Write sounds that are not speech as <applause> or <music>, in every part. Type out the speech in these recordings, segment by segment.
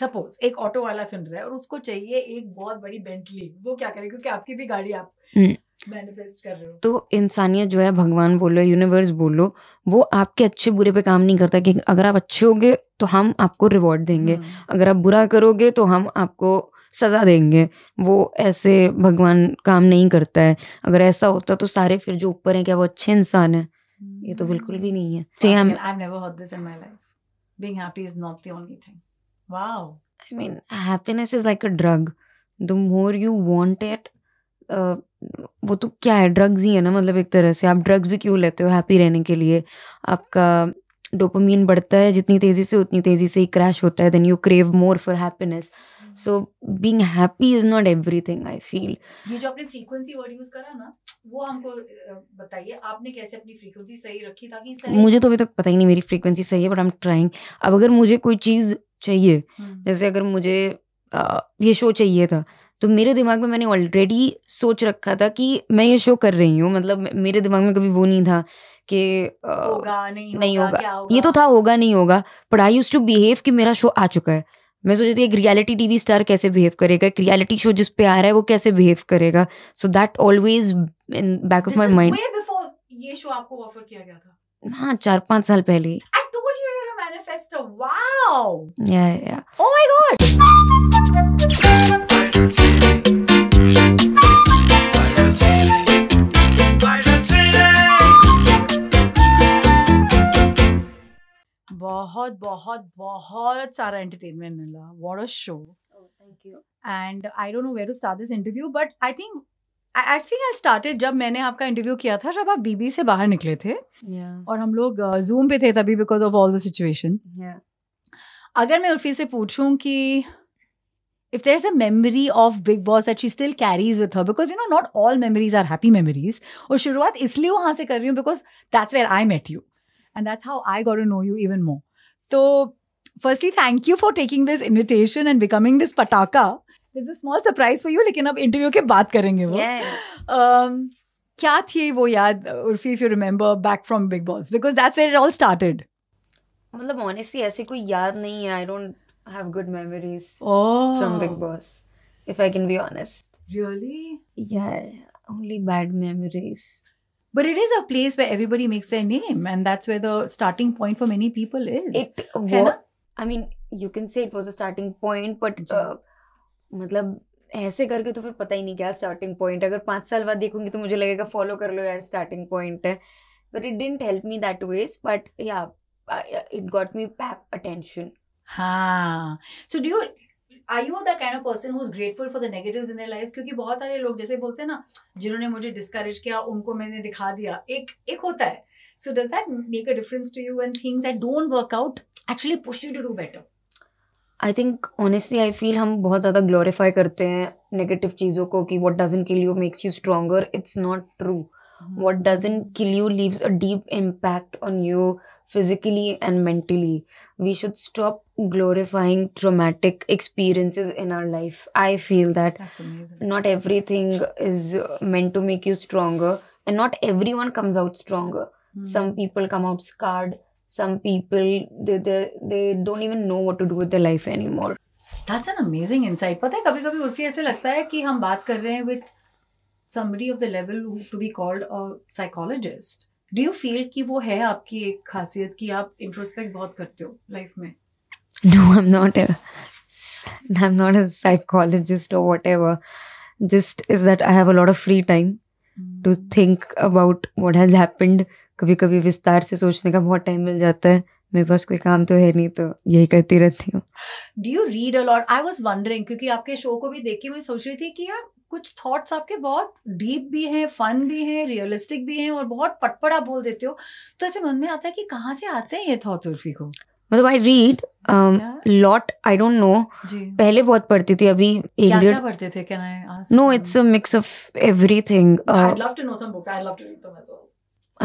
Suppose एक auto वाला सुन रहा है और उसको चाहिए एक बहुत बड़ी बेंटली वो क्या करे क्योंकि आपकी भी गाड़ी आप मैनिफेस्ट हम्म। कर रहे हो तो इंसानियत जो है भगवान बोलो यूनिवर्स बोलो वो आपके अच्छे बुरे पे काम नहीं करता कि अगर आप अच्छे होगे तो हम आपको रिवॉर्ड देंगे हम्म। अगर आप बुरा करोगे तो हम आपको सज़ा देंगे वो ऐसे भगवान काम नहीं करता है अगर ऐसा होता तो सारे फिर जो ऊपर हैं क्या वो अच्छे इंसान है ये तो बिल्कुल भी नहीं है same I have never heard this in my life being happy is not the only thing Wow. I mean, happiness is like a drug. The more you want it, uh, वो तो क्या है ड्रग्स ही है ना मतलब एक तरह से आप ड्रग्स भी क्यों लेते हो हैप्पी रहने के लिए आपका डोपामीन बढ़ता है जितनी तेज़ी से उतनी तेज़ी से ही क्रैश होता है then you crave more for happiness so being happy is not everything I feel ये जो आपने फ्रीक्वेंसी वर्ड यूज करा ना वो हमको बताइए आपने कैसे अपनी फ्रीक्वेंसी सही रखी ताकि सही मुझे तो अभी तक पता ही नहीं मेरी फ्रीक्वेंसी सही है बट आई एम ट्राइंग अब अगर मुझे कोई चीज़ चाहिए हम्म। जैसे अगर मुझे आ, ये शो चाहिए था तो मेरे दिमाग में मैंने ऑलरेडी सोच रखा था कि मैं ये शो कर रही हूँ मतलब मेरे दिमाग में कभी वो नहीं था कि होगा नहीं, नहीं होगा, होगा ये तो था होगा नहीं होगा but I use to behave कि मेरा शो आ चुका है मैं सोच रही थी एक रियलिटी टीवी स्टार कैसे बिहेव करेगा एक रियलिटी शो जिस पे आ रहा है वो कैसे बिहेव करेगा so that always in back of my mind ये शो आपको ऑफर किया गया था हाँ चार पांच साल पहले I told you you are a manifester wow yeah yeah oh my God बहुत बहुत बहुत सारा एंटरटेनमेंट मिला what a show and I don't know where to start this interview but I think I think I started जब मैंने आपका interview किया था जब आप बीबी से बाहर निकले थे yeah. और हम लोग जूम uh, पे थे तभी because of all the situation अगर मैं उर्फी से पूछूं कि there is a memory of Bigg Boss at she still carries with her because you know not all memories are happy memories. और शुरुआत इसलिए वहां से कर रही हूँ because that's where I met you and that's how I got to know you even more. So, firstly, thank you for taking this invitation and becoming this pataka. There's a small surprise for you, like in an interview. Ke baat karenge wo. Yeah. Um, kya Urfi, if you remember back from Big Boss, because that's where it all started. मतलब honestly ऐसे I don't have good memories from Big oh. Boss if I can be honest really yeah only bad memories but it is a place where everybody makes their name and that's where the starting point for many people is it i mean you can say it was a starting point but uh, मतलब ऐसे करके तो फिर पता ही नहीं क्या starting point अगर पाँच साल बाद देखूंगी तो मुझे लगेगा फॉलो कर लो यार स्टार्टिंग पॉइंट है but it didn't help me that ways but yeah it got me pap attention हाँ so you? I you the kind of person who is grateful for the negatives in their life क्योंकि बहुत सारे लोग जैसे बोलते हैं ना जिन्होंने मुझे डिस्करेज किया उनको मैंने दिखा दिया एक एक होता है so does that make a difference to you and things that don't work out actually push you to do better I think honestly I feel हम बहुत ज़्यादा ग्लोरीफाई करते हैं नेगेटिव चीज़ों को कि what doesn't kill you makes you stronger it's not true what doesn't kill you leaves a deep impact on you physically and mentally. We should stop glorifying traumatic experiences in our life. I feel that That's not everything is meant to make you stronger, and not everyone comes out stronger. Mm-hmm. Some people come out scarred. Some people they, they they don't even know what to do with their life anymore. That's an amazing insight. पता है कभी कभी उर्फी ऐसे लगता है कि हम बात कर रहे हैं with somebody of the level who, to be called a psychologist. Do you feel कि वो है आपकी एक खासियत कि आप इंट्रोस्पेक्ट बहुत करते हो लाइफ में no I am not I am not a psychologist और whatever just is that I have a lot of free time to think about what has happened कभी कभी विस्तार से सोचने का बहुत टाइम मिल जाता है मेरे पास कोई काम तो है नहीं तो यही करती रहती हूँ do you read a lot I was wondering क्योंकि आपके शो को भी देख के मैं सोच रही थी कि यार कुछ थॉट्स आपके बहुत डीप भी हैं फन भी हैं रियलिस्टिक भी हैं और बहुत पटपड़ा बोल देते हो तो ऐसे मन में आता है कि कहाँ से आते हैं ये थॉट्स उर्फी को मतलब I read lot I don't know पहले बहुत पढ़ती थी अभी क्या क्या पढ़ते थे can I ask no it's a mix of everything I love to no some books I love to read them as well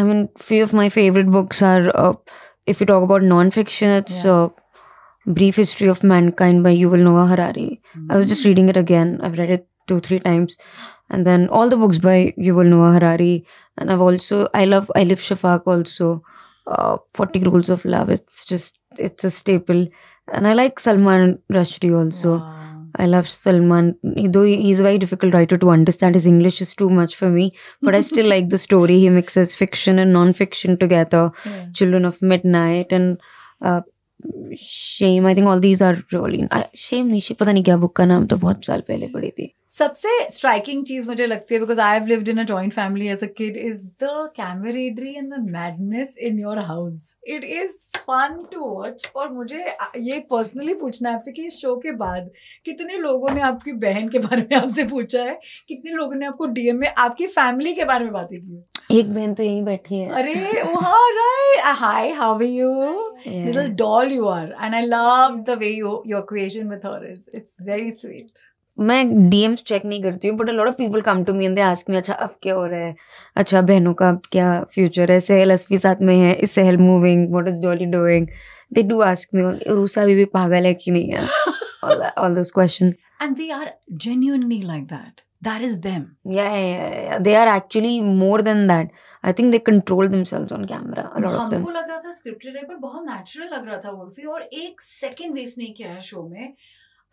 I mean, few of my favorite books are, uh, if you talk about non-fiction, it's yeah. uh, Brief History of Mankind by Yuval Noah Harari. Mm-hmm. I was just hmm. reading it again. two three times, and then all the books by Yuval Noah Harari, and I've also I love Ilip Shafak also, uh, Forty Rules of Love. It's just it's a staple, and I like Salman Rushdie also. Wow. I love Salman, though he's a very difficult writer to understand. His English is too much for me, but I <laughs> still like the story. He mixes fiction and non-fiction together, yeah. Children of Midnight, and uh, shame I think all these are really shame नहीं पता नहीं क्या book का नाम तो बहुत साल पहले पड़ी थी सबसे स्ट्राइकिंग चीज मुझे लगती है because I have lived in a joint family as a kid is the camaraderie and the madness in your house it is fun to watch और मुझे ये पर्सनली पूछना है आपसे कि इस शो के बाद कितने लोगों ने आपकी बहन के बारे में आपसे पूछा है कितने लोगों ने आपको डीएम में आपकी फैमिली के बारे में बातें की एक बहन तो यहीं बैठी है अरे वाह right hi how are you little doll you are and I love the way you your creation with her is it's very sweet मैं डीएम्स चेक नहीं करती हूँ but a lot of people come to me and they ask me अच्छा अब क्या हो रहा है अच्छा बहनों का अब क्या फ्यूचर है सहेल असफी साथ में है इस सहेल moving what is Dolly doing they do ask me रूसा भी, भी पागल है कि नहीं है all those questions and they are genuinely like that that is them yeah, yeah, yeah, they are actually more than that i think they control themselves on camera a lot of them हमको लग रहा था scripted hai par bahut natural lag raha tha wolfy aur ek second waste nahi kiya hai show mein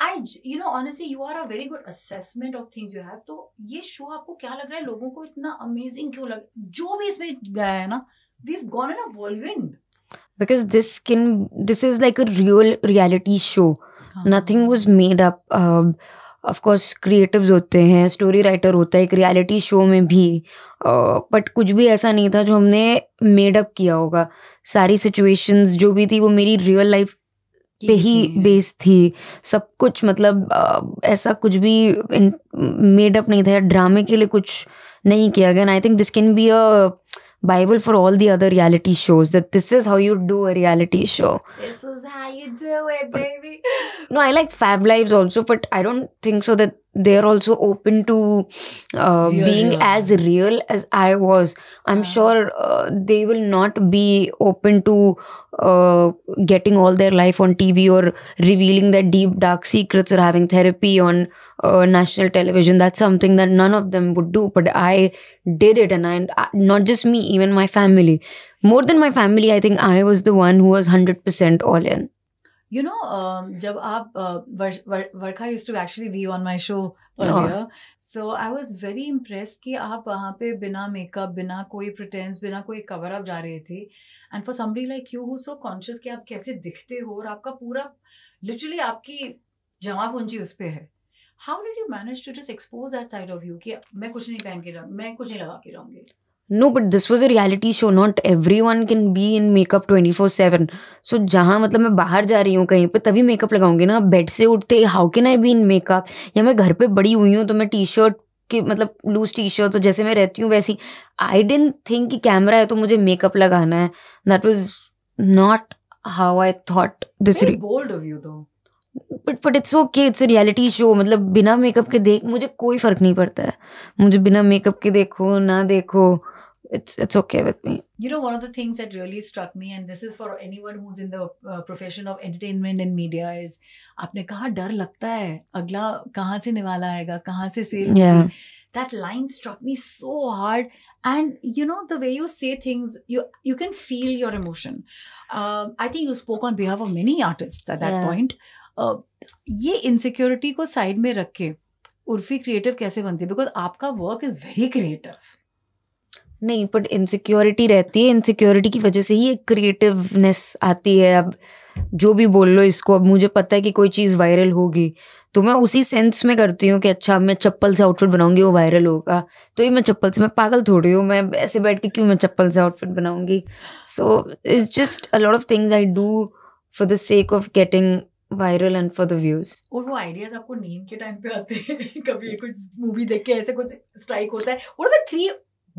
I you know honestly you are a very good assessment of things you have to ye show aapko kya lag raha hai logon ko itna amazing kyun lag jo bhi isme gaya hai na we've gone in a whirlwind because this can this is like a real reality show huh. nothing was made up uh, of course creative creatives होते हैं story writer होता है एक reality show में भी but uh, कुछ भी ऐसा नहीं था जो हमने मेडअप किया होगा सारी सिचुएशंस जो भी थी वो मेरी रियल लाइफ पे ही बेस थी सब कुछ मतलब uh, ऐसा कुछ भी मेडअप नहीं था या ड्रामे के लिए कुछ नहीं किया गया and I think this can be a Bible for all the other reality shows that this is how you do a reality show. This is how you do it, baby. no, I like Fab Lives also, but I don't think so that they're also open to uh, yeah, being yeah. as real as I was. I'm sure uh, they will not be open to uh, getting all their life on TV or revealing their deep dark secrets or having therapy on uh, national television. That's something that none of them would do. But I did it, and I, not just me, even my family. More than my family, I think I was the one who was 100% all in. You know, um, जब आप वर्का used to actually be on my show earlier so I was very impress कि आप वहाँ पे बिना makeup बिना कोई प्रटेंस बिना कोई कवर अप जा रहे थे and for summary like you who so conscious कि आप कैसे दिखते हो और आपका पूरा लिटरली आपकी जमा पूंजी उस पर है how did you manage to just expose that side of you कि मैं कुछ नहीं पहन के मैं कुछ नहीं लगा के रहूँगी no but this was a reality show not everyone can be in makeup twenty four seven so जहाँ मतलब मैं बाहर जा रही हूँ कहीं पर तभी मेकअप लगाऊंगी ना बेड से उठते how can I be in makeup या मैं घर पे बड़ी हुई हूँ तो मैं टी शर्ट के मतलब लूज टी शर्ट तो जैसे मैं रहती हूँ वैसी आई डेंट थिंक कि कैमरा है तो मुझे मेकअप लगाना है that was not how I thought this bold of you though but but it's okay it's reality show मतलब बिना मेकअप के देख मुझे कोई फर्क नहीं पड़ता है मुझे बिना मेकअप के देखो ना देखो it's it's okay with me you know one of the things that really struck me and this is for anyone who's in the uh, profession of entertainment and media is आपने कहा डर लगता है अगला कहाँ से निवाला आएगा कहाँ से सेल yeah. that line struck me so hard and you know the way you say things you you can feel your emotion uh, i think you spoke on behalf of many artists at that yeah. point uh, ये insecurity को side में रख के Urfi creative कैसे बनती है because आपका work is very creative नहीं बट इनसिक्योरिटी रहती है इनसिक्योरिटी की वजह से ही एक क्रिएटिवनेस आती है अब जो भी बोल लो इसको अब मुझे पता है कि कोई चीज़ वायरल होगी तो मैं उसी सेंस में करती हूँ कि अच्छा मैं चप्पल से आउटफिट बनाऊंगी वो वायरल होगा तो ये मैं चप्पल से मैं पागल थोड़ी हूँ मैं ऐसे बैठ के क्यों मैं चप्पल से आउटफिट बनाऊंगी so it's just a lot of things I do for the sake of getting viral and for the views और वो आइडियाज आपको नींद के टाइम पे आते हैं <laughs> कभी कुछ मूवी देख के ऐसे कुछ स्ट्राइक होता है और the three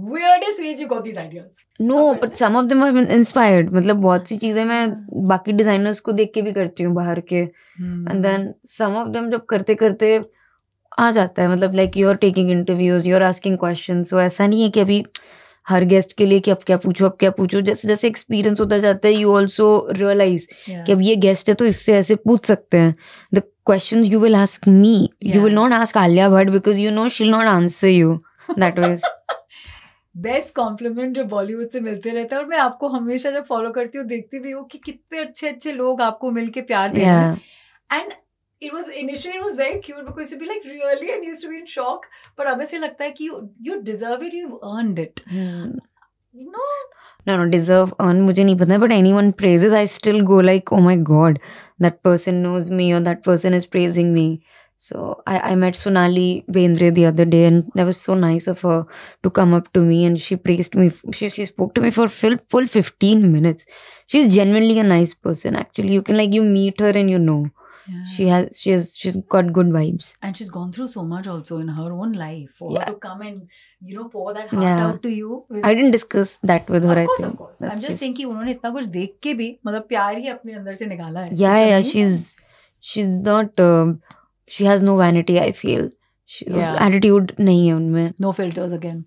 weirdest ways you got these ideas. No, but some of them inspired. मतलब बहुत सी चीजें मैं बाकी डिजाइनर्स को देख के भी करती हूँ बाहर के and then some of them जब करते करते आ जाता है मतलब like you are taking interviews you are asking question so ऐसा नहीं है कि अभी हर गेस्ट के लिए कि अब क्या पूछो अब क्या पूछो जैसे जैसे एक्सपीरियंस होता जाता है यू ऑल्सो रियलाइज कि अब ये गेस्ट है तो इससे ऐसे पूछ सकते हैं the question you will ask me you will not ask Alia Bhatt because you know she'll not answer you that ways best compliment जो बॉलीवुड से मिलते रहता है और मैं आपको हमेशा जब फॉलो करती हूँ देखती भी हूँ कि कितने अच्छे अच्छे लोग आपको मिल के प्यार दे रहे हैं and it was initially it was very cute because you'd be like really and used to be in shock but अब ऐसे लगता है कि you you deserve it you've earned it hmm. no no no deserve earn मुझे नहीं पता but anyone praises I still go like oh my god that person knows me or that person is praising me So I, I met Sonali Bendre the other day, and that was so nice of her to come up to me and she praised me. She, she spoke to me for full, full 15 minutes. She's genuinely a nice person, actually. You can, like, you meet her and you know. Yeah. She has she has she's got good vibes. And she's gone through so much also in her own life. For yeah. her to come and you know pour that heart yeah. out to you. With... I didn't discuss that with her. Of course, I think. of course. That's I'm just saying कि उन्होंने Yeah, yeah, she's she's not. Uh, she has no vanity I feel attitude नहीं है उनमें no filters again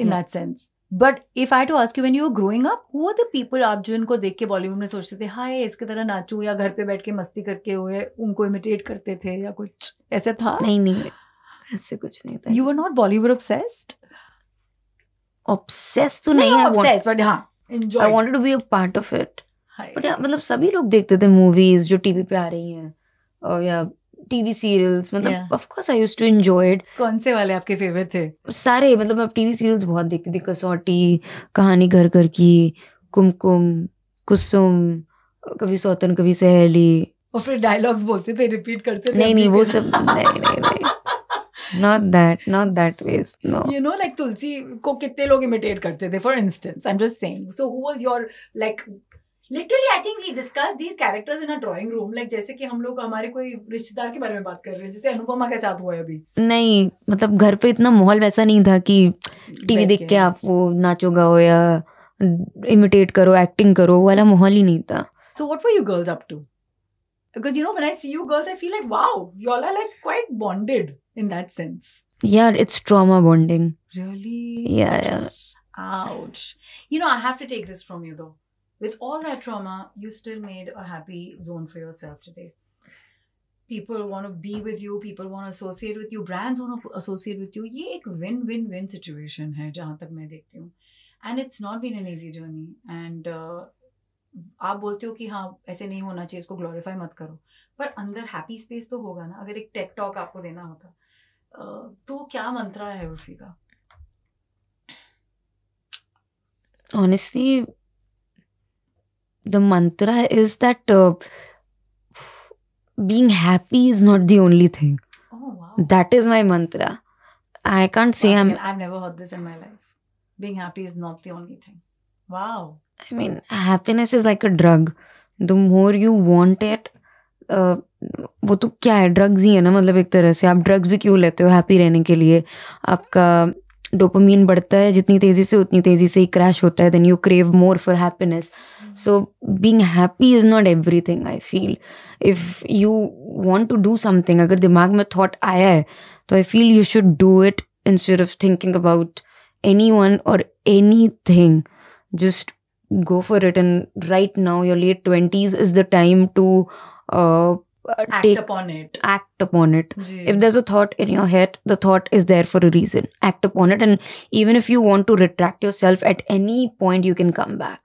in that sense but if I to ask you when you growing up वो the people आप जो इनको देख के बॉलीवुड में सोचते थे हाय इसके तरह नाचू या घर पे बैठ के मस्ती करके हुए उनको इमिटेट करते थे या कुछ ऐसे था नहीं नहीं ऐसे कुछ नहीं था you are not Bollywood obsessed obsessed तो नहीं आई ऑब्सेस्ड बट हां enjoy I wanted to be a part of it but मतलब सभी लोग देखते थे मूवीज जो टीवी पे आ रही हैं और या टीवी सीरियल्स मतलब of course I used to enjoy it कौन से वाले आपके फेवरेट थे सारे मतलब मैं टीवी सीरियल्स बहुत देखती थी कसौटी कहानी घर घर की कुमकुम कुसुम कभी सौतन कभी सहेली और फिर डायलॉग्स बोलते थे रिपीट करते थे नहीं नहीं वो सब नहीं नहीं नहीं not that not that ways no you know like Tulsi को कितने लोग इमिटेट करते थे for instance I am just saying so who was your like literally I think we discuss these characters in a drawing room like जैसे कि हम लोग हमारे कोई रिश्तेदार के बारे में बात कर रहे हैं जैसे अनुपमा के साथ हुआ है अभी नहीं मतलब घर पे इतना माहौल वैसा नहीं था कि टीवी देख के आप वो नाचो गाओ या इमिटेट करो एक्टिंग करो वाला माहौल ही नहीं था so what were you girls up to because you know when i see you girls i feel like wow y'all are like quite bonded in that sense yeah it's trauma bonding really yeah yeah ouch you know i have to take this from you though with all that trauma, you still made a happy zone for yourself today. People want to be with you, people want to associate with you, brands want to associate with you. This is a win win win situation है I तक मैं And it's not been an easy journey. And uh, आप बोलते हो कि हाँ ऐसे नहीं होना चाहिए इसको ग्लोरीफाई मत करो पर अंदर हैप्पी स्पेस तो होगा ना अगर एक टेक टॉक आपको देना होता तो क्या मंत्रा है उर्फी का honestly the mantra is that uh, being happy is not the only thing. Oh, wow. That is my mantra. I can't say I'm. I've never heard this in my life. Being happy is not the only thing. Wow. I mean, happiness is like a drug. The more you want it, uh, वो तो क्या है drugs ही है ना मतलब एक तरह से आप ड्रग्स भी क्यों लेते हो हैप्पी रहने के लिए आपका डोपामीन बढ़ता है जितनी तेज़ी से उतनी तेज़ी से ही क्रैश होता है then you crave more for happiness So, being happy is not everything, I feel. If you want to do something, agar dimag mein thought aaya hai, so I feel you should do it instead of thinking about anyone or anything. Just go for it. And right now, your late 20s is the time to uh, act take, upon it. Act upon it. If there's a thought in your head, the thought is there for a reason. Act upon it. And even if you want to retract yourself at any point, you can come back.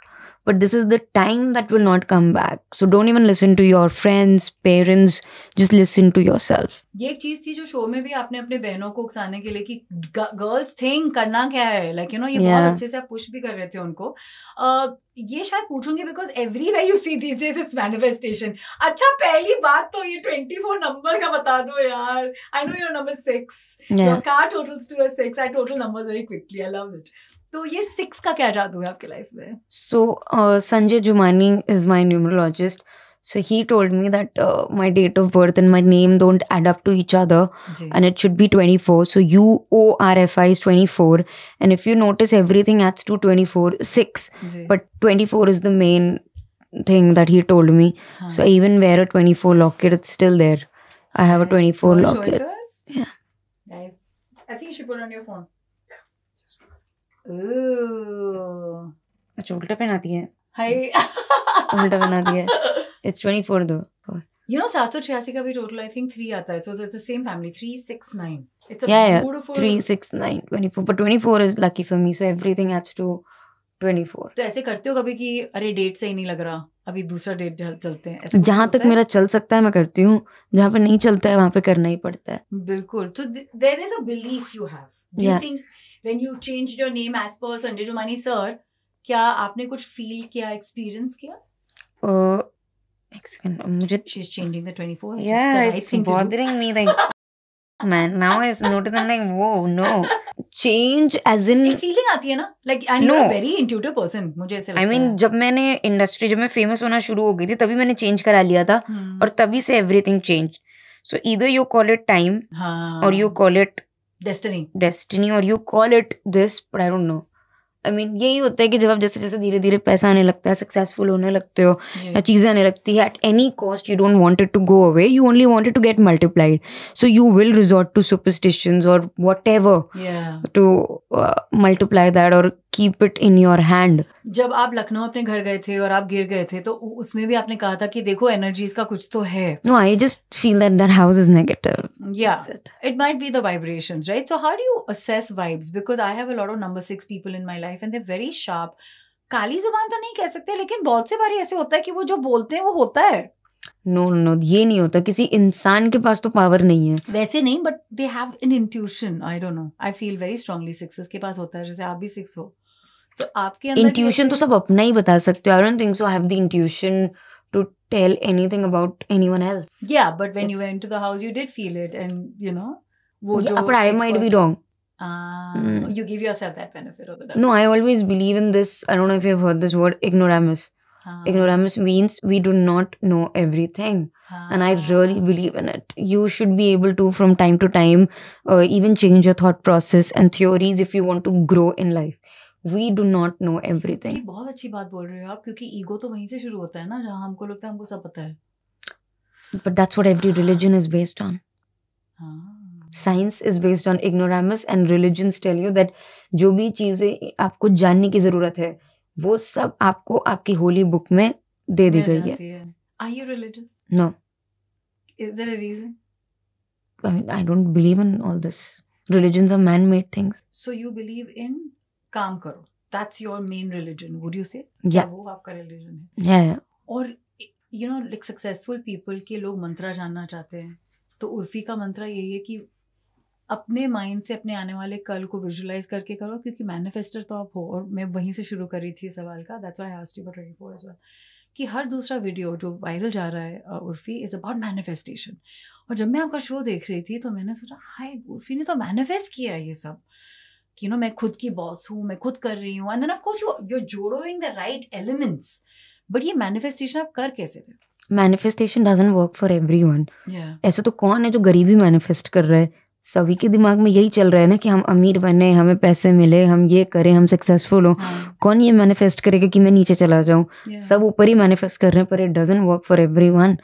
But this is the time that will not come back so don't even listen to your friends parents just listen to yourself ये एक चीज थी जो show में भी आपने अपने बहनों को उकसाने के लिए कि गर्ल्स थिंक करना क्या है लाइक यू नो ये yeah. बहुत अच्छे से आप पुश भी कर रहे थे उनको uh, ये शायद पूछूंगी because every way you see this this is manifestation अच्छा पहली बात तो ये ट्वेंटी फोर नंबर का बता दो यार I know your number six car totals two uh six I total number very quickly I love it तो ये सिक्स का क्या जादू है आपके लाइफ में so uh, Sanjay Jumani is my numerologist So he told me that uh, my date of birth and my name don't add up to each other and it should be 24. So UORFI is 24. And if you notice, everything adds to 24, 6. But 24 is the main thing that he told me. Huh. So I even wear a 24 locket, it's still there. I have a 24 oh, locket. Show Yeah. Nice. I think you should put on your phone. Ooh. चोलटे पहनाती है उल्टा बना दिया it's 24 दो you know 786 का भी total I think 3 आता है so it's the same family 369 it's a beautiful 369 24 but 24 is lucky for me so everything has to 24 तो ऐसे करते हो कभी कि अरे डेट सही नहीं लग रहा अभी दूसरा डेट चलते हैं जहाँ तक है? मेरा चल सकता है मैं करती हूँ जहाँ पे नहीं चलता है वहाँ पे करना ही पड़ता है बिल्कुल so there is a belief you have do you think when you your name as per Sanjay जुमानी sir क्या आपने कुछ फील किया एक्सपीरियंस किया इंडस्ट्री जब मैं फेमस होना शुरू हो गई थी तभी मैंने चेंज करा लिया था hmm. और तभी से एवरी थिंग चेंज सो इधर यू कॉल इट टाइम और you call it destiny destiny और you call it this no I mean यही होता है कि जब आप जैसे जैसे धीरे धीरे पैसा आने लगता है सक्सेसफुल होने लगते हो या चीज़ें आने लगती है at any cost you don't wanted to go away you only want to get multiplied so you will resort to superstitions और whatever to multiply that और keep it in your hand जब आप लखनऊ अपने घर गए थे और आप गिर गए थे तो उसमें भी आपने कहा था कि देखो एनर्जीज का कुछ तो है no I just feel that that house is negative या it might be the vibrations right so how do you assess vibes because I have a lot of number 6 people in my life and they very sharp काली जुबान तो नहीं कह सकते लेकिन बहुत से बार ऐसे होता है कि वो जो बोलते हैं वो होता है नो no, नो no, ये नहीं होता किसी इंसान के पास तो पावर नहीं है वैसे नहीं but they have an intuition I don't know I feel very strongly sixes के पास होता है जैसे आप भी सिक्स हो Intuition, आपके इंट्यूशन तो सब अपना ही I सकते हो I don't think so I have to tell anything about anyone else yeah but when you went into the house you did feel it and you know wo but i might be wrong ah, hmm. you give yourself that benefit of the doubt no i always believe in this i don't know if you've heard this word ignoramus ah. ignoramus means we do not know everything and i really ah. believe in it you should be able to from time to time uh, even change your thought process and theories if you want to grow in life we do not know everything बहुत अच्छी बात बोल रहे हो आप क्योंकि ego तो वहीं से शुरू होता है ना जहाँ हमको लगता है हमको सब पता है but that's what every religion is based on science is based on ignoramus and religion tell you that जो भी चीजें आपको जानने की जरूरत है वो सब आपको आपकी होली बुक में दे दी गई है are you religious no is there a reason I mean, I don't believe in all this. Religions are man-made things. So you believe in काम करो that's your main religion would you say वो आपका रिलीजन है yeah. और you know like successful people के लोग मंत्रा जानना चाहते हैं तो उर्फी का मंत्रा यही है कि अपने माइंड से अपने आने वाले कल को विजुलाइज करके करो क्योंकि मैनिफेस्टर तो आप हो और मैं वहीं से शुरू कर रही थी सवाल का that's I asked you twenty four as well कि हर दूसरा वीडियो जो वायरल जा रहा है उर्फी इज़ अबाउट मैनिफेस्टेशन और जब मैं आपका शो देख रही थी तो मैंने सोचा हाय उर्फी ने तो मैनिफेस्ट किया है ये सब यू नो मैं खुद की बॉस हूँ मैं खुद कर रही हूँ and then of course you you जोड़ोइंग द राइट एलिमेंट्स बट ये मैनिफेस्टेशन आप कर कैसे रहे manifestation doesn't work for everyone ऐसा तो कौन है जो गरीबी मैनिफेस्ट कर रहा है सभी के दिमाग में यही चल रहा है ना कि हम अमीर बने हमें पैसे मिले हम ये करें हम सक्सेसफुल हो हाँ. कौन ये मैनिफेस्ट करेगा कि मैं नीचे चला जाऊँ yeah. सब ऊपर ही मैनिफेस्ट कर रहे हैं पर it doesn't work for everyone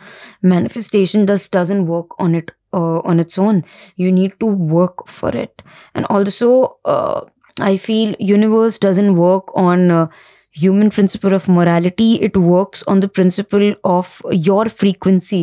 manifestation just doesn't work on it uh, on its own you need to work for it and also uh, i feel universe doesn't work on uh, human principle of morality it works on the principle of your frequency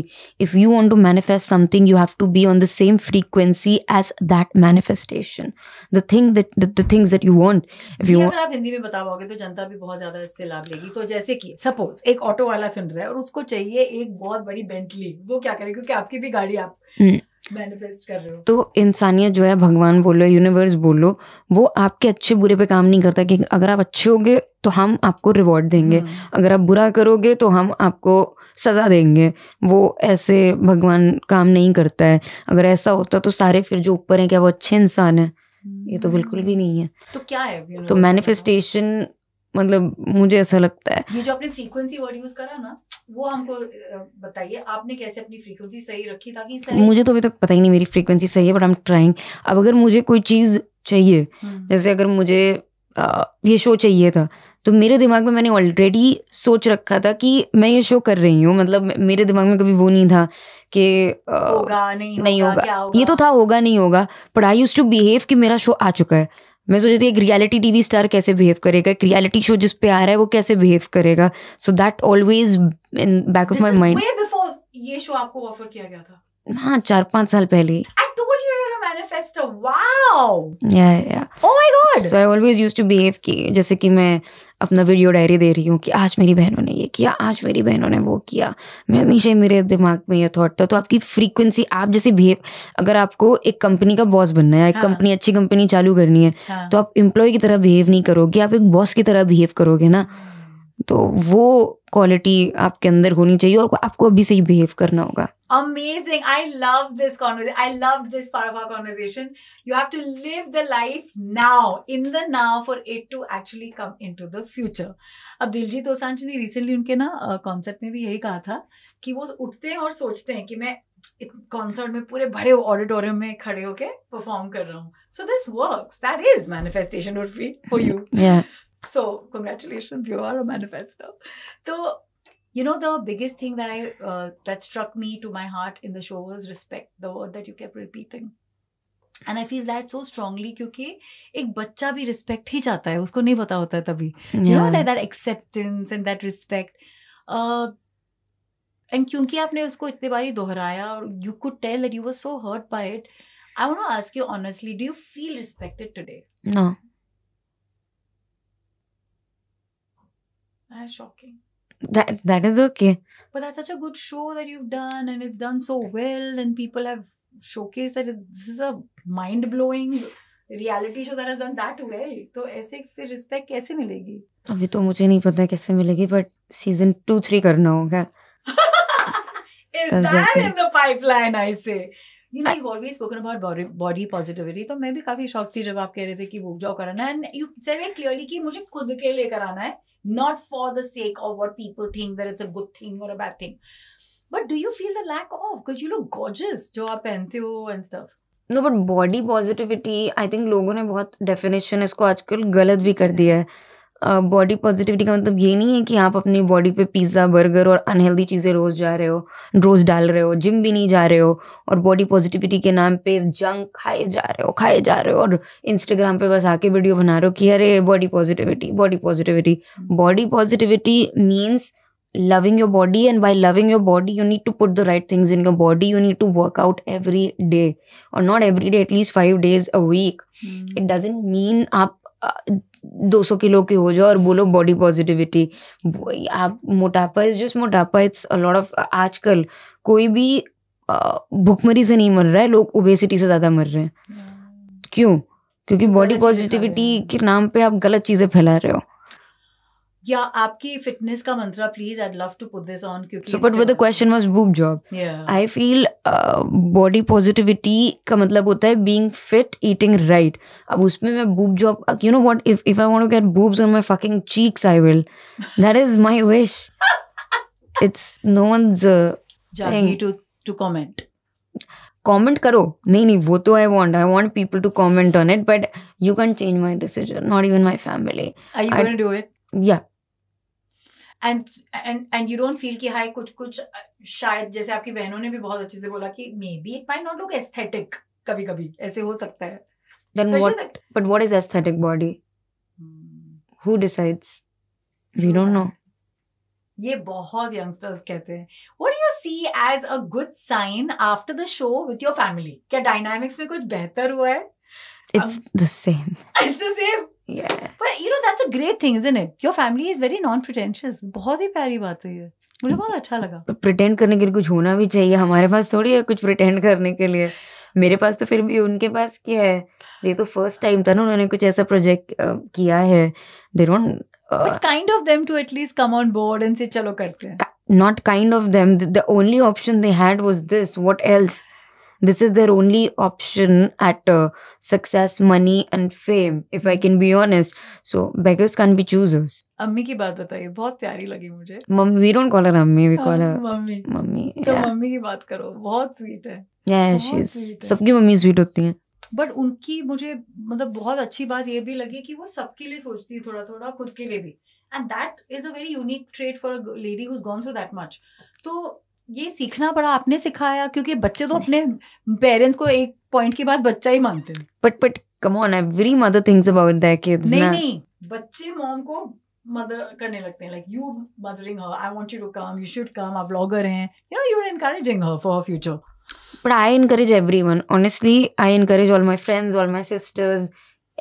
if you want to manifest something you have to be on the same frequency as that manifestation the thing that the, the things that you want if you अगर आप हिंदी में बता पाओगे तो जनता भी बहुत ज्यादा इससे लाभ लेगी तो जैसे कि सपोज एक ऑटो वाला सुन रहा है और उसको चाहिए एक बहुत बड़ी बेंटली वो क्या करे क्योंकि आपकी भी गाड़ी आप तो इंसानियत जो है भगवान बोलो यूनिवर्स बोलो वो आपके अच्छे बुरे पे काम नहीं करता कि अगर आप अच्छे होगे तो हम आपको रिवॉर्ड देंगे हम्म। अगर आप बुरा करोगे तो हम आपको सज़ा देंगे वो ऐसे भगवान काम नहीं करता है अगर ऐसा होता तो सारे फिर जो ऊपर हैं क्या वो अच्छे इंसान हैं ये तो हम्म। बिल्कुल भी नहीं है तो क्या है तो मैनिफेस्टेशन मतलब मुझे ऐसा लगता है ये जो आपने फ्रीक्वेंसी वर्ड यूज करा ना वो हमको बताइए आपने कैसे अपनी फ्रीक्वेंसी सही रखी ताकि सही मुझे तो अभी तक पता ही नहीं मेरी फ्रीक्वेंसी सही है बट आई एम ट्राइंग अब अगर मुझे कोई चीज़ चाहिए हम्म। जैसे अगर मुझे आ, ये शो चाहिए था तो मेरे दिमाग में मैंने ऑलरेडी सोच रखा था कि मैं ये शो कर रही हूँ मतलब मेरे दिमाग में कभी वो नहीं था कि होगा नहीं, नहीं होगा, होगा ये तो था होगा नहीं होगा but I use to behave कि मेरा शो आ चुका है मैं सोच रही थी एक रियलिटी टीवी स्टार कैसे बिहेव करेगा एक रियलिटी शो जिस पे आ रहा है वो कैसे बिहेव करेगा so that always in back of my mind way before ये शो आपको ऑफर किया गया था हां चार पांच साल पहले I told you manifestor wow yeah yeah oh my God so I always used to behave ki, जैसे कि मैं अपना वीडियो डायरी दे रही हूँ कि आज मेरी बहनों ने ये किया आज मेरी बहनों ने वो किया मैं हमेशा मेरे दिमाग में ये थॉट था तो आपकी फ्रीक्वेंसी आप जैसे बिहेव अगर आपको एक कंपनी का बॉस बनना है एक हाँ। कंपनी अच्छी कंपनी चालू करनी है हाँ। तो आप इम्प्लॉय की तरह बिहेव नहीं करोगे आप एक बॉस की तरह बिहेव करोगे ना हाँ। तो वो क्वालिटी आपके अंदर होनी चाहिए और आपको अभी से ही बिहेव करना होगा amazing I love this I love this part of conversation you have to live the life now in the now for it to actually come in to the future अब दिलजीत दोसांझ ने रिसेंटली उनके ना concept में भी यही कहा था कि वो उठते हैं और सोचते हैं कि मैं कॉन्सर्ट में पूरे भरे ऑडिटोरियम में खड़े होके परफॉर्म कर रहा हूँ so this work that is manifestation Urfi for you so congratulation you are a manifesto तो you know the biggest thing that i uh, that struck me to my heart in the show was respect the word that you kept and I feel that so strongly क्योंकि एक बच्चा भी respect ही चाहता है उसको नहीं पता होता है तभी you know that acceptance and that respect and क्योंकि आपने उसको इतने बारी दोहराया और you could tell that you were so hurt by it I want to ask you honestly do you feel respected today no That's shocking. That that is okay. But that's such a good show that you've done, and it's done so well, and people have showcased that it, this is a mind-blowing reality show that has done that well तो ऐसे फिर respect कैसे मिलेगी अभी तो मुझे नहीं पता कैसे मिलेगी बट सीजन टू थ्री करना होगा <laughs> is that in the pipeline? I say. तो मैं भी काफी शौक थी जब आप कह रहे थे कि बुक कराना एंड यू सेड क्लियरली कि मुझे खुद के लिए कराना है not for the sake of what people think it's a good thing और a bad thing but do you feel the lack of because you look gorgeous जो आप पहनते हो and stuff no but body positivity I think लोगों ने बहुत definition इसको आजकल गलत भी कर दिया है बॉडी पॉजिटिविटी का मतलब ये नहीं है कि आप अपनी बॉडी पे पिज़्ज़ा बर्गर और अनहेल्दी चीज़ें रोज़ जा रहे हो रोज़ डाल रहे हो जिम भी नहीं जा रहे हो और बॉडी पॉजिटिविटी के नाम पे जंक खाए जा रहे हो खाए जा रहे हो और इंस्टाग्राम पे बस आके वीडियो बना रहे हो कि अरे body positivity body positivity body positivity means loving your body and by loving your body you need to put the right things in your body you need to work out every day और not every day at least five days a week it doesn't mean आप 200 kilo के हो जाओ और बोलो body positivity आप मोटापा is just मोटापा इट्स लॉट ऑफ आजकल कोई भी भुखमरी से नहीं मर रहा है लोग ओबेसिटी से ज़्यादा मर रहे हैं क्यों क्योंकि बॉडी तो पॉजिटिविटी के नाम पे आप गलत चीज़ें फैला रहे हो yeah aapki fitness ka mantra please i'd love to put this on kyunki so but what the question was boob job yeah i feel uh, body positivity ka matlab hota hai being fit eating right ab usme main boob job you know what if if i want to get boobs on my fucking cheeks i will that is my wish it's no one's uh, thing. to to comment comment करो नहीं नहीं वो तो I want I want people to comment on it but you can change my decision not even my family I you going to do it yeah and and and you don't feel कि हाय कुछ कुछ शायद जैसे आपकी बहनों ने भी बहुत अच्छे से बोला कि maybe it might not look aesthetic कभी कभी ऐसे हो सकता है then Especially what the, but what is aesthetic body hmm. who decides we don't know ये बहुत यंगस्टर्स कहते हैं what you see as a good sign after the show with your family क्या डायनामिक्स में कुछ बेहतर हुआ है it's the same it's the same Yeah. But you know that's a great thing, isn't it? Your family is very non-pretentious. बहुत ही प्यारी बात है ये. मुझे बहुत अच्छा लगा. Pretend करने के लिए कुछ होना भी चाहिए. हमारे पास थोड़ी है कुछ pretend करने के लिए. मेरे पास तो फिर भी उनके पास क्या है ये तो फर्स्ट टाइम था ना उन्होंने कुछ ऐसा प्रोजेक्ट किया है they don't kind of them to at least come on board and say चलो करते हैं not kind of them the only option they had was this what else this is their only option at uh, success money and fame if i can be honest so beggars can't be choosers अम्मी की बात बताइए बहुत प्यारी लगी मुझे mummy we don't call her अम्मी we call her mummy mummy तो मम्मी की बात करो बहुत स्वीट है या शी इज सबकी मम्मी स्वीट होती हैं बट उनकी मुझे मतलब बहुत अच्छी बात ये भी लगी कि वो सबके लिए सोचती है थोड़ा थोड़ा खुद के लिए भी and that is a very unique trait for a lady who gone through that much तो ये सीखना पड़ा आपने सिखाया क्योंकि बच्चे तो अपने पेरेंट्स को एक पॉइंट के बाद बच्चा ही मानते हैं but but come on every mother things about that kids नहीं नहीं बच्चे मॉम को मदर करने लगते हैं like you mothering her I want you to come you should come आप ब्लॉगर हैं you know you are encouraging her for future but I encourage everyone honestly I encourage all my friends all my sisters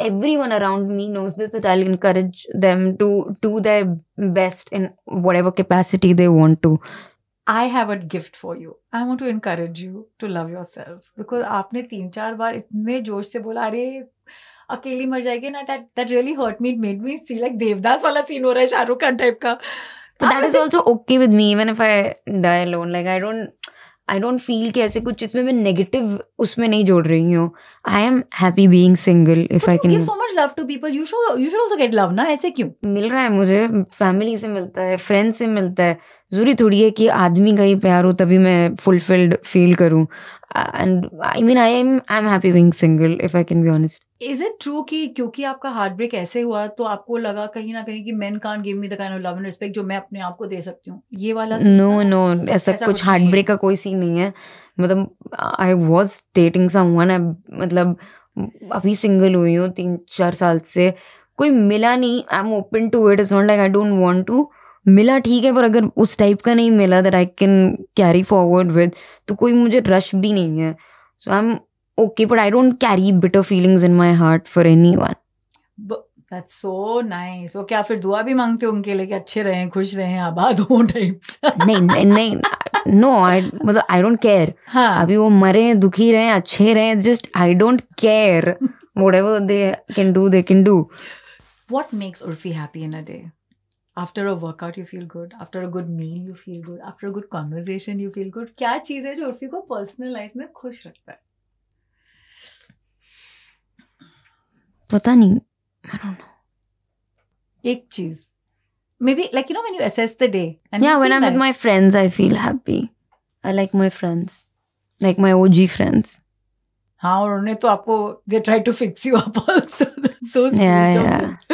around me me this that I I'll encourage them to do their best in whatever capacity they want to I have a gift for you I want to encourage you to love your self because आपने तीन चार बार इतने जोश से बोला अरे अकेली मर जाएगी ना that that really hurt me made me see like Devdas वाला सीन हो रहा है शाहरुख खान टाइप का that is also okay with me even if I die lone like I don't I don't feel कि ऐसे कुछ जिसमें मैं नेगेटिव उसमें नहीं जोड़ रही हूँ I am happy being single if I can so much love to people you should you should also get love ना ऐसे क्यों मिल रहा है मुझे फैमिली से मिलता है फ्रेंड से मिलता है ज़रूरी थोड़ी है कि आदमी का ही प्यार हो तभी मैं फुलफिल्ड फील करूँ and I mean I am I am happy being single if I can be honest is it true कि क्योंकि आपका हार्ट ब्रेक ऐसे हुआ तो आपको लगा कहीं ना कहीं कि man can give me the kind of love and respect जो मैं अपने आप को दे सकती हूँ ये वाला नो नो no, no, ऐसा, ऐसा कुछ हार्ट ब्रेक का कोई सीन नहीं है मतलब आई वॉज डेटिंग समवन मतलब अभी सिंगल हुई हूँ तीन चार साल से कोई मिला नहीं I am open to it is not like I don't want to मिला ठीक है पर अगर उस टाइप का नहीं मिला that I can carry forward with तो कोई मुझे रश भी नहीं है so I am okay but I don't carry bitter feelings in my heart for anyone That's so nice. और फिर दुआ भी मांगते हो उनके लिए कि अच्छे रहें खुश रहें आबाद हो टाइप्स नहीं नहीं नहीं नो आई मतलब आई डोंट केयर अभी वो मरे दुखी रहें अच्छे रहें just I don't care whatever they can do they can do what makes Urfi happy in a day after a workout you feel good after a good meal you feel good after a good conversation you feel good क्या चीज़ है जो उर्फी को personal life में खुश रखता है पता नहीं एक चीज maybe like you know when you assess the day या when I am with my friends I feel happy i like my friends like my og friends हाँ और उन्होंने तो आपको they try to fix you up also so sweet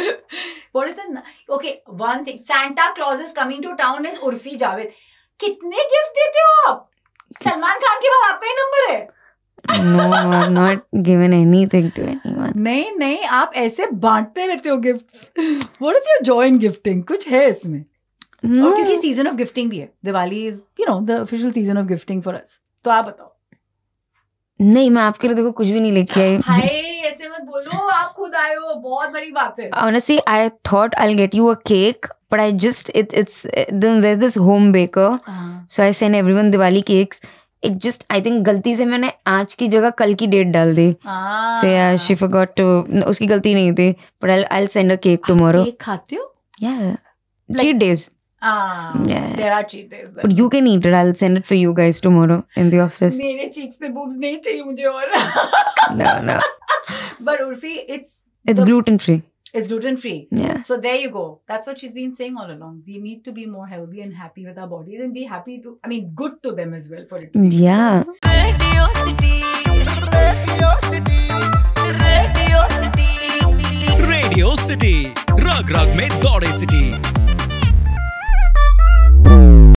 okay one thing Santa Claus is coming to town is Urfi Javed कितने gift देते हो आप सलमान खान के बाद आपका ही नंबर है no, not given anything to anyone. नहीं नहीं आप ऐसे बांटते रहते हो gifts What is your joy in gifting कुछ है इसमें no. और क्योंकि सीजन ऑफ गिफ्टिंग भी है Diwali is you know the official season of gifting for us तो आप बताओ नहीं मैं आपके लिए देखो कुछ भी नहीं लेके आई भाई ऐसे मत बोलो आप खुद आए हो बहुत बड़ी बात है honestly i thought i'll get you a cake but i just it it's then there's this home baker uh-huh. so i send everyone diwali cakes it just I think गलती से मैंने आज की जगह कल की डेट डाल दी से शी फॉरगॉट टू उसकी गलती नहीं थी but I I send a cake tomorrow cake खाते हो या cheat days Um, yeah. There are cheat But you can eat it. I'll send it for you guys tomorrow in the office. मेरे cheeks पे boobs नहीं चाहिए मुझे और. no, no. But Urfi, it's it's gluten free. It's gluten free. Yeah. So there you go. That's what she's been saying all along. We need to be more healthy and happy with our bodies and be happy to. I mean, good to them as well for it. yeah. City. Radio City. Radio City. Rag Rag में दौड़े